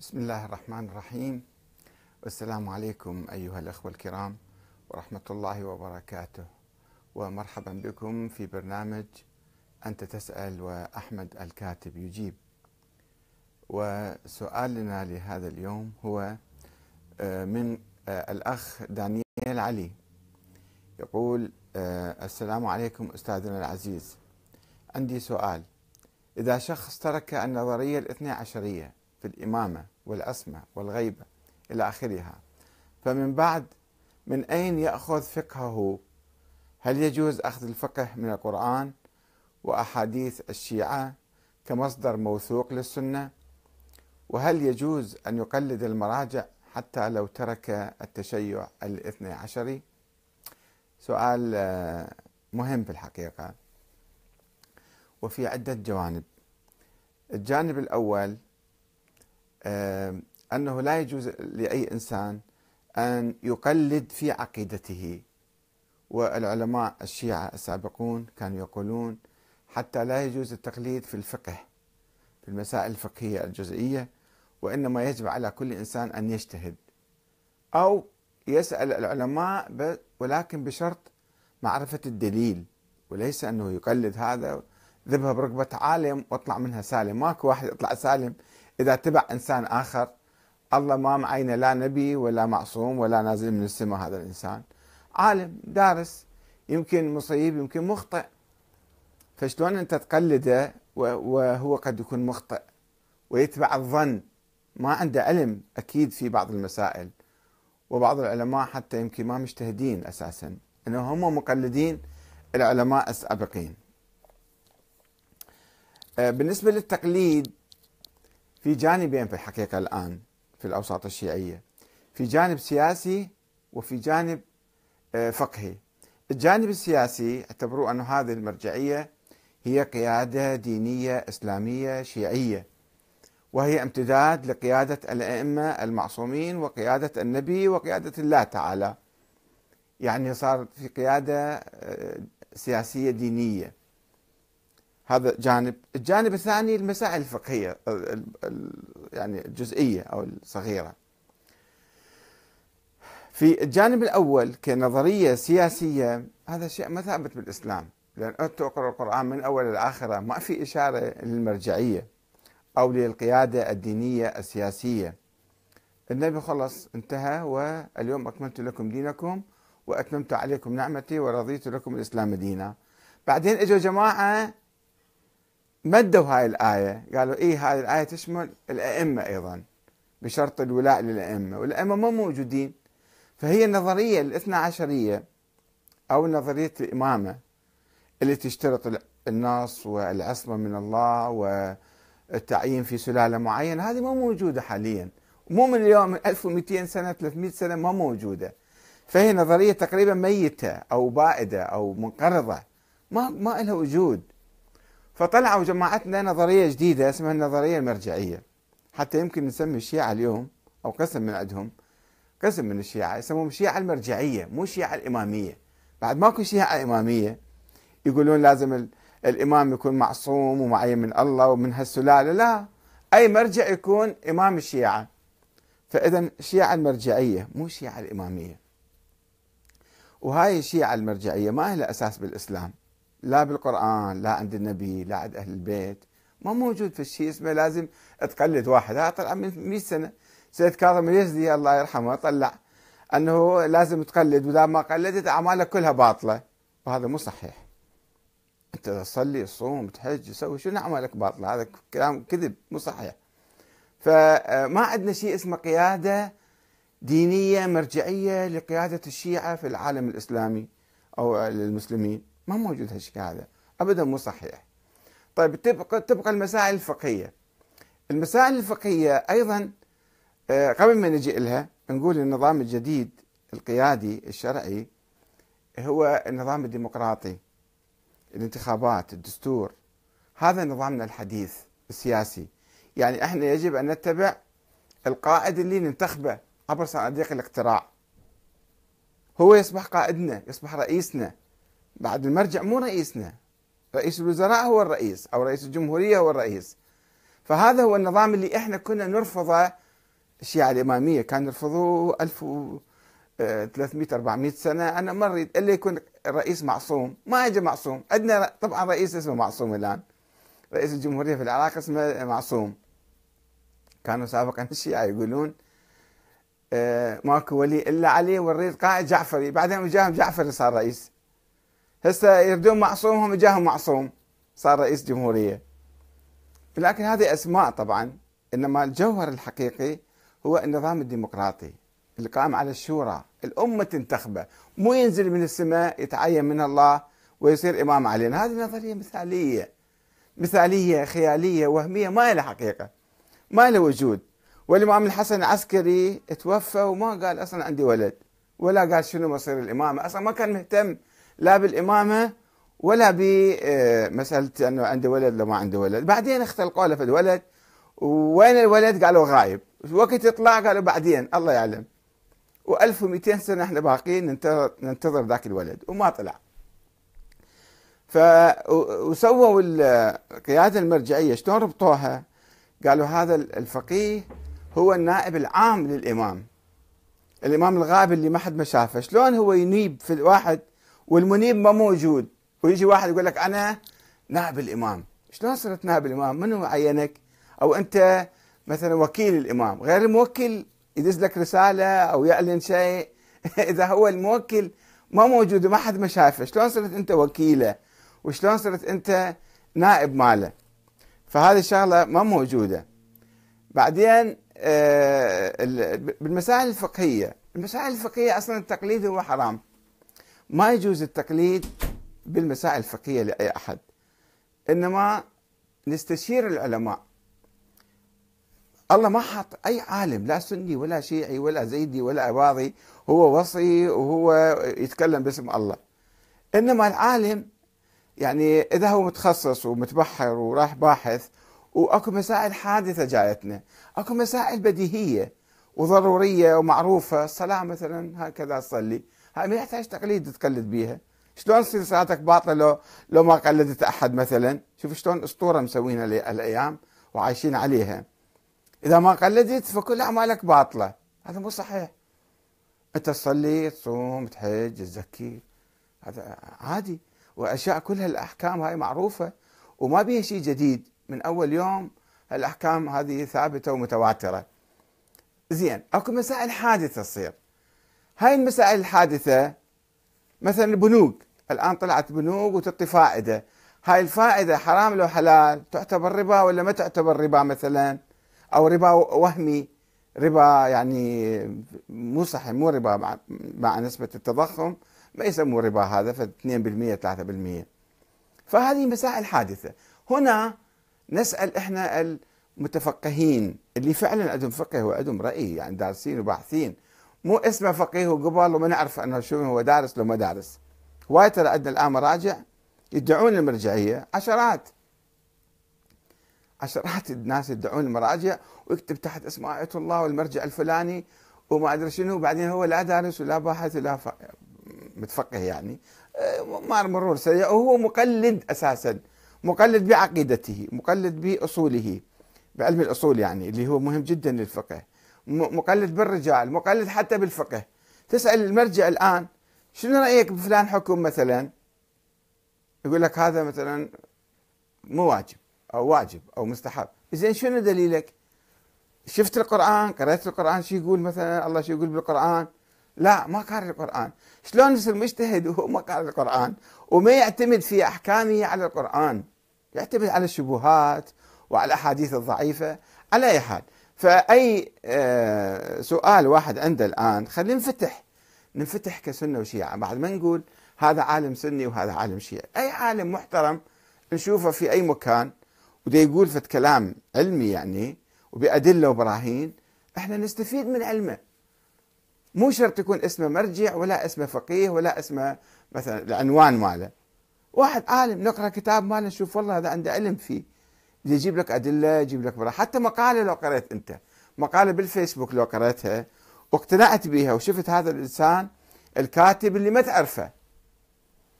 بسم الله الرحمن الرحيم والسلام عليكم أيها الأخوة الكرام ورحمة الله وبركاته ومرحبا بكم في برنامج أنت تسأل وأحمد الكاتب يجيب وسؤالنا لهذا اليوم هو آه، من آه، الأخ دانيال علي يقول آه، السلام عليكم أستاذنا العزيز عندي سؤال إذا شخص ترك النظرية الاثنى عشرية في الإمامة والعصمة والغيبة إلى آخرها فمن بعد من أين يأخذ فقهه هل يجوز أخذ الفقه من القرآن وأحاديث الشيعة كمصدر موثوق للسنة وهل يجوز أن يقلد المراجع حتى لو ترك التشيع الاثني عشري سؤال آه، مهم في الحقيقة وفي عدة جوانب الجانب الأول أنه لا يجوز لأي إنسان أن يقلد في عقيدته والعلماء الشيعة السابقون كانوا يقولون حتى لا يجوز التقليد في الفقه في المسائل الفقهية الجزئية وإنما يجب على كل إنسان أن يجتهد أو يسأل العلماء ولكن بشرط معرفة الدليل وليس أنه يقلد هذا ذبها بركبة عالم واطلع منها سالم ماكو واحد يطلع سالم إذا تبع إنسان آخر الله ما معينه لا نبي ولا معصوم ولا نازل من السماء هذا الإنسان عالم دارس يمكن مصيب يمكن مخطئ فشلون أنت تقلده وهو قد يكون مخطئ ويتبع الظن ما عنده علم أكيد في بعض المسائل وبعض العلماء حتى يمكن ما مجتهدين أساسا أنه هم مقلدين العلماء السابقين آه، بالنسبة للتقليد في جانبين في الحقيقة الآن في الأوساط الشيعية في جانب سياسي وفي جانب آه، فقهي الجانب السياسي اعتبروا أن هذه المرجعية هي قيادة دينية إسلامية شيعية وهي امتداد لقيادة الأئمة المعصومين وقيادة النبي وقيادة الله تعالى يعني صار في قيادة آه، سياسية دينية هذا جانب الجانب الثاني المسائل الفقهية يعني الجزئية أو الصغيرة في الجانب الأول كنظرية سياسية هذا شيء ما ثابت بالإسلام لأن تقرأ القرآن من أول لآخرة ما في إشارة للمرجعية أو للقيادة الدينية السياسية النبي خلص انتهى واليوم أكملت لكم دينكم وأتممت عليكم نعمتي ورضيت لكم الإسلام دينا بعدين اجوا جماعة مدوا هاي الآية قالوا إيه هذه الآية تشمل الأئمة أيضا بشرط الولاء للأئمة والأئمة ما موجودين فهي النظرية الاثنى عشرية أو نظرية الإمامة اللي تشترط النص والعصمة من الله والتعيين في سلالة معينة هذه ما موجودة حاليا مو من اليوم من 1200 سنة 300 سنة ما موجودة فهي نظرية تقريبا ميتة أو بائدة أو منقرضة ما ما لها وجود فطلعوا جماعتنا نظرية جديدة اسمها النظرية المرجعية حتى يمكن نسمي الشيعة اليوم أو قسم من عندهم قسم من الشيعة يسموهم الشيعة المرجعية مو الشيعة الإمامية بعد ماكو شيعة إمامية يقولون لازم الإمام يكون معصوم ومعين من الله ومن هالسلالة لا أي مرجع يكون إمام الشيعة فإذا الشيعة المرجعية مو الشيعة الإمامية وهاي الشيعة المرجعية ما لها أساس بالإسلام لا بالقرآن لا عند النبي لا عند أهل البيت ما موجود في الشيء اسمه لازم تقلد واحد هذا طلع من 100 سنة سيد كاظم اليزدي الله يرحمه طلع أنه لازم تقلد وإذا ما قلدت أعمالك كلها باطلة وهذا مو صحيح أنت تصلي تصوم تحج تسوي شنو أعمالك باطلة هذا كلام كذب مو صحيح فما آه، عندنا شيء اسمه قيادة دينية مرجعية لقيادة الشيعة في العالم الإسلامي أو للمسلمين ما موجود هالشيء هذا ابدا مو صحيح طيب تبقى تبقى المسائل الفقهيه المسائل الفقهيه ايضا آه، قبل ما نجي لها نقول النظام الجديد القيادي الشرعي هو النظام الديمقراطي الانتخابات الدستور هذا نظامنا الحديث السياسي يعني احنا يجب ان نتبع القائد اللي ننتخبه عبر صناديق الاقتراع هو يصبح قائدنا يصبح رئيسنا بعد المرجع مو رئيسنا رئيس الوزراء هو الرئيس أو رئيس الجمهورية هو الرئيس فهذا هو النظام اللي احنا كنا نرفضه الشيعة الإمامية كانوا يرفضوه 1300 400 آه، سنة أنا ما أريد إلا يكون الرئيس معصوم ما أجى معصوم عندنا طبعا رئيس اسمه معصوم الآن رئيس الجمهورية في العراق اسمه معصوم كانوا سابقا الشيعة يقولون آه، ماكو ولي إلا علي والريد قائد جعفري بعدين وجاهم جعفري صار رئيس هسه يردون معصومهم اجاهم جاهم معصوم صار رئيس جمهورية لكن هذه أسماء طبعا إنما الجوهر الحقيقي هو النظام الديمقراطي اللي قام على الشورى الأمة تنتخبه مو ينزل من السماء يتعين من الله ويصير إمام علينا هذه نظرية مثالية مثالية خيالية وهمية ما لها حقيقة ما لها وجود والإمام الحسن العسكري توفى وما قال أصلا عندي ولد ولا قال شنو مصير الإمامة أصلا ما كان مهتم لا بالإمامة ولا بمسألة آه، أنه عنده ولد لو ما عنده ولد بعدين اختلقوا له في الولد وين الولد قالوا غايب وقت يطلع قالوا بعدين الله يعلم و1200 سنة احنا باقيين ننتظر, ننتظر ذاك الولد وما طلع ف وسووا القيادة المرجعية شلون ربطوها قالوا هذا الفقيه هو النائب العام للإمام الإمام الغائب اللي ما حد ما شافه شلون هو ينيب في الواحد والمنيب ما موجود ويجي واحد يقول لك انا نائب الامام شلون صرت نائب الامام منو عينك او انت مثلا وكيل الامام غير الموكل يدز لك رساله او يعلن شيء اذا هو الموكل ما موجود وما حد ما شايفه شلون صرت انت وكيله وشلون صرت انت نائب ماله فهذه الشغله ما موجوده بعدين آه، بالمسائل الفقهيه المسائل الفقهيه اصلا التقليد هو حرام ما يجوز التقليد بالمسائل الفقهية لأي أحد إنما نستشير العلماء الله ما حط أي عالم لا سني ولا شيعي ولا زيدي ولا أباضي هو وصي وهو يتكلم باسم الله إنما العالم يعني إذا هو متخصص ومتبحر وراح باحث واكو مسائل حادثه جايتنا، اكو مسائل بديهيه وضروريه ومعروفه، الصلاه مثلا هكذا تصلي، هاي ما يحتاج تقليد تقلد بيها شلون تصير صلاتك باطله لو لو ما قلدت احد مثلا شوف شلون اسطوره مسوينها الايام وعايشين عليها اذا ما قلدت فكل اعمالك باطله هذا مو صحيح انت تصلي تصوم تحج تزكي هذا عادي واشياء كلها الاحكام هاي معروفه وما بيها شيء جديد من اول يوم الاحكام هذه ثابته ومتواتره زين اكو مسائل حادثه تصير هاي المسائل الحادثة مثلا البنوك الآن طلعت بنوك وتعطي فائدة هاي الفائدة حرام لو حلال تعتبر ربا ولا ما تعتبر ربا مثلا أو ربا وهمي ربا يعني مو صحيح مو ربا مع, مع نسبة التضخم ما يسموه ربا هذا ف 2% 3% فهذه مسائل حادثة هنا نسأل احنا المتفقهين اللي فعلا عندهم فقه وعندهم رأي يعني دارسين وباحثين مو اسمه فقيه وقبل وما نعرف انه شنو هو دارس لو ما دارس وايد ترى عندنا الان مراجع يدعون المرجعيه عشرات عشرات الناس يدعون المراجع ويكتب تحت اسم آية الله والمرجع الفلاني وما ادري شنو بعدين هو لا دارس ولا باحث ولا ف... متفقه يعني مار مرور سريع وهو مقلد اساسا مقلد بعقيدته مقلد باصوله بعلم الاصول يعني اللي هو مهم جدا للفقه مقلد بالرجال مقلد حتى بالفقه تسأل المرجع الآن شنو رأيك بفلان حكم مثلا يقول لك هذا مثلا مو واجب أو واجب أو مستحب زين شنو دليلك شفت القرآن قرأت القرآن شو يقول مثلا الله شو يقول بالقرآن لا ما قارئ القرآن شلون يصير مجتهد وهو ما قارئ القرآن وما يعتمد في أحكامه على القرآن يعتمد على الشبهات وعلى الأحاديث الضعيفة على أي حال فأي آه، سؤال واحد عنده الآن خلينا نفتح ننفتح كسنة وشيعة بعد ما نقول هذا عالم سني وهذا عالم شيعي أي عالم محترم نشوفه في أي مكان وده يقول فت كلام علمي يعني وبأدلة وبراهين احنا نستفيد من علمه مو شرط يكون اسمه مرجع ولا اسمه فقيه ولا اسمه مثلا العنوان ماله واحد عالم نقرا كتاب ماله نشوف والله هذا عنده علم فيه يجيب لك ادله يجيب لك برا. حتى مقاله لو قريت انت مقاله بالفيسبوك لو قريتها واقتنعت بها وشفت هذا الانسان الكاتب اللي ما تعرفه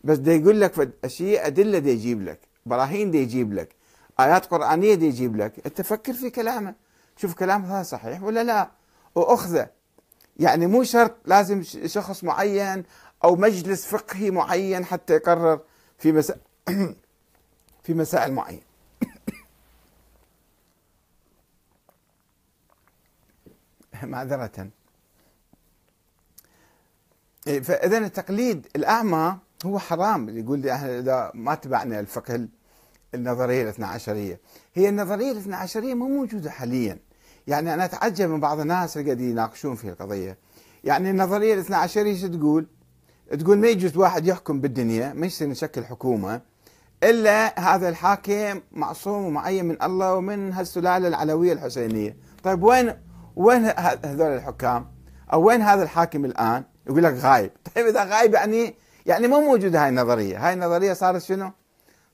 بس دي يقول لك اشياء ادله دي يجيب لك براهين دي يجيب لك ايات قرانيه دي يجيب لك انت فكر في كلامه شوف كلامه هذا صحيح ولا لا واخذه يعني مو شرط لازم شخص معين او مجلس فقهي معين حتى يقرر في مسائل في مسائل معينه معذرة إيه، فإذا التقليد الأعمى هو حرام يقول لي احنا إذا ما تبعنا الفقه النظرية الاثنى عشرية هي النظرية الاثنى عشرية مو موجودة حاليا يعني أنا أتعجب من بعض الناس اللي قاعد يناقشون في القضية يعني النظرية الاثنى عشرية شو تقول؟ تقول ما يجوز واحد يحكم بالدنيا ما يصير نشكل حكومة إلا هذا الحاكم معصوم ومعين من الله ومن هالسلالة العلوية الحسينية طيب وين وين هذول الحكام او وين هذا الحاكم الان يقول لك غايب طيب اذا غايب يعني يعني مو موجوده هاي النظريه هاي النظريه صارت شنو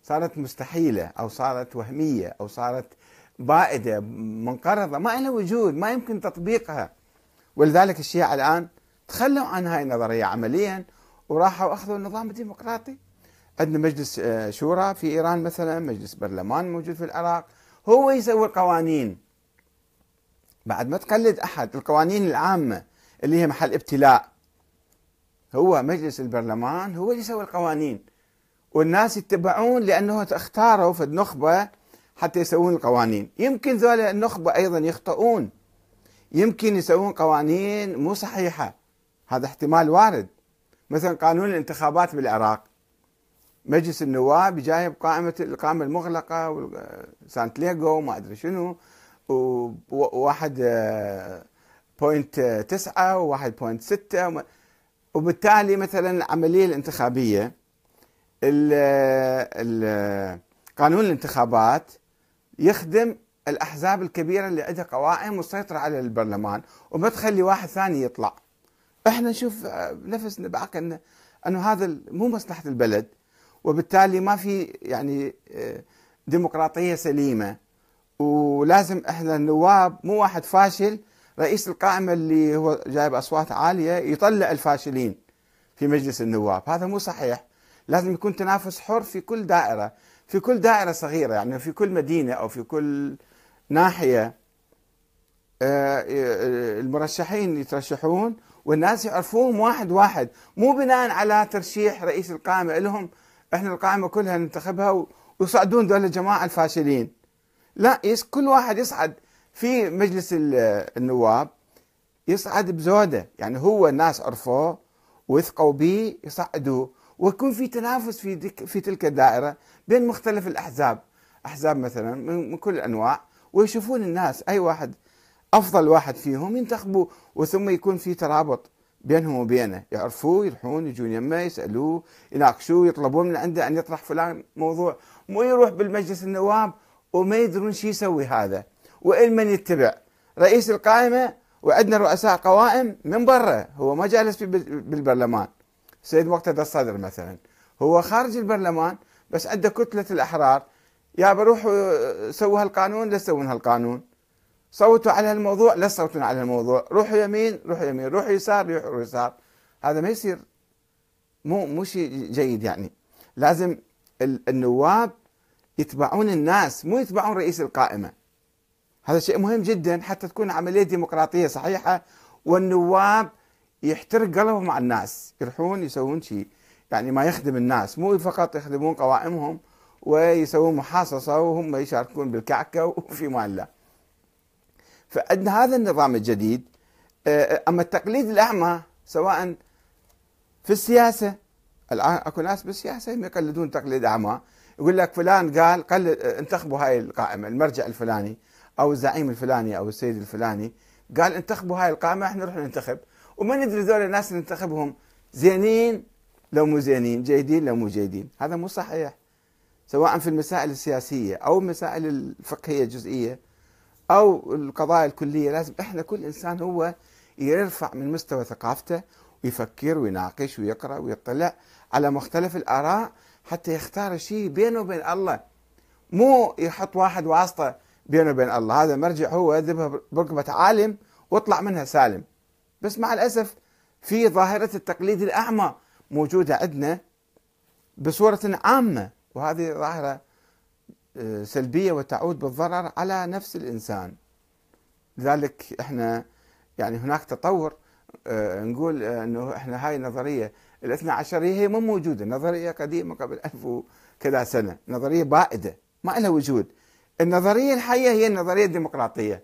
صارت مستحيله او صارت وهميه او صارت بائده منقرضه ما لها وجود ما يمكن تطبيقها ولذلك الشيعه الان تخلوا عن هاي النظريه عمليا وراحوا اخذوا النظام الديمقراطي عندنا مجلس آه، شورى في ايران مثلا مجلس برلمان موجود في العراق هو يسوي القوانين بعد ما تقلد أحد القوانين العامة اللي هي محل ابتلاء هو مجلس البرلمان هو اللي يسوي القوانين والناس يتبعون لأنه اختاروا في النخبة حتى يسوون القوانين يمكن ذول النخبة أيضا يخطئون يمكن يسوون قوانين مو صحيحة هذا احتمال وارد مثلا قانون الانتخابات بالعراق مجلس النواب جايب قائمة القائمة المغلقة وسانت ليغو ما أدري شنو وواحد بوينت آه، تسعة وواحد بوينت ستة وبالتالي مثلا العملية الانتخابية قانون الانتخابات يخدم الأحزاب الكبيرة اللي عندها قوائم مسيطرة على البرلمان وما تخلي واحد ثاني يطلع احنا نشوف آه، نفسنا بعقلنا انه هذا مو مصلحة البلد وبالتالي ما في يعني آه، ديمقراطية سليمة ولازم احنا النواب مو واحد فاشل رئيس القائمه اللي هو جايب اصوات عاليه يطلع الفاشلين في مجلس النواب هذا مو صحيح لازم يكون تنافس حر في كل دائره في كل دائره صغيره يعني في كل مدينه او في كل ناحيه آه، آه، المرشحين يترشحون والناس يعرفوهم واحد واحد مو بناء على ترشيح رئيس القائمه لهم احنا القائمه كلها ننتخبها ويصعدون دول الجماعه الفاشلين لا يس كل واحد يصعد في مجلس النواب يصعد بزوده يعني هو الناس عرفوه وثقوا به يصعدوه ويكون في تنافس في في تلك الدائره بين مختلف الاحزاب احزاب مثلا من كل الانواع ويشوفون الناس اي واحد افضل واحد فيهم ينتخبوا وثم يكون في ترابط بينهم وبينه يعرفوه يروحون يجون يمه يسالوه يناقشوه يطلبون من عنده ان يطرح فلان موضوع مو يروح بالمجلس النواب وما يدرون شو يسوي هذا وإل من يتبع رئيس القائمة وعندنا رؤساء قوائم من برا هو ما جالس بالبرلمان سيد مقتدى الصدر مثلا هو خارج البرلمان بس عنده كتلة الأحرار يا بروح آه، سووا هالقانون لا تسوون هالقانون صوتوا على هالموضوع لا تصوتون على هالموضوع روحوا يمين روحوا يمين روحوا يسار روحوا يسار هذا ما يصير مو مو شيء جيد يعني لازم النواب يتبعون الناس مو يتبعون رئيس القائمة هذا شيء مهم جدا حتى تكون عملية ديمقراطية صحيحة والنواب يحترق قلبه مع الناس يروحون يسوون شيء يعني ما يخدم الناس مو فقط يخدمون قوائمهم ويسوون محاصصة وهم يشاركون بالكعكة وفي مالة لا فعندنا هذا النظام الجديد آه، أما التقليد الأعمى سواء في السياسة الآن أكو ناس بالسياسة يقلدون تقليد أعمى يقول لك فلان قال قال انتخبوا هاي القائمه المرجع الفلاني او الزعيم الفلاني او السيد الفلاني قال انتخبوا هاي القائمه احنا نروح ننتخب وما ندري ذول الناس اللي ننتخبهم زينين لو مو زينين جيدين لو مو جيدين هذا مو صحيح سواء في المسائل السياسيه او المسائل الفقهيه الجزئيه او القضايا الكليه لازم احنا كل انسان هو يرفع من مستوى ثقافته ويفكر ويناقش ويقرا ويطلع على مختلف الاراء حتى يختار شيء بينه وبين الله مو يحط واحد واسطة بينه وبين الله هذا مرجع هو يذبها بركبة عالم واطلع منها سالم بس مع الأسف في ظاهرة التقليد الأعمى موجودة عندنا بصورة عامة وهذه ظاهرة آه، سلبية وتعود بالضرر على نفس الإنسان لذلك احنا يعني هناك تطور آه، نقول آه، انه احنا هاي النظريه الاثنى عشرية هي مو موجودة نظرية قديمة قبل ألف وكذا سنة نظرية بائدة ما لها وجود النظرية الحية هي النظرية الديمقراطية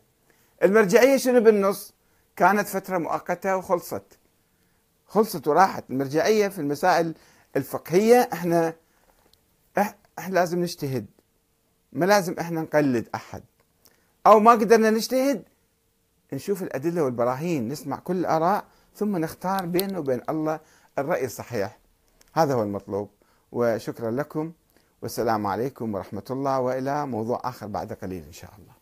المرجعية شنو بالنص كانت فترة مؤقتة وخلصت خلصت وراحت المرجعية في المسائل الفقهية احنا احنا لازم نجتهد ما لازم احنا نقلد احد او ما قدرنا نجتهد نشوف الادله والبراهين نسمع كل الاراء ثم نختار بينه وبين الله الرأي الصحيح هذا هو المطلوب وشكرا لكم والسلام عليكم ورحمة الله وإلى موضوع آخر بعد قليل إن شاء الله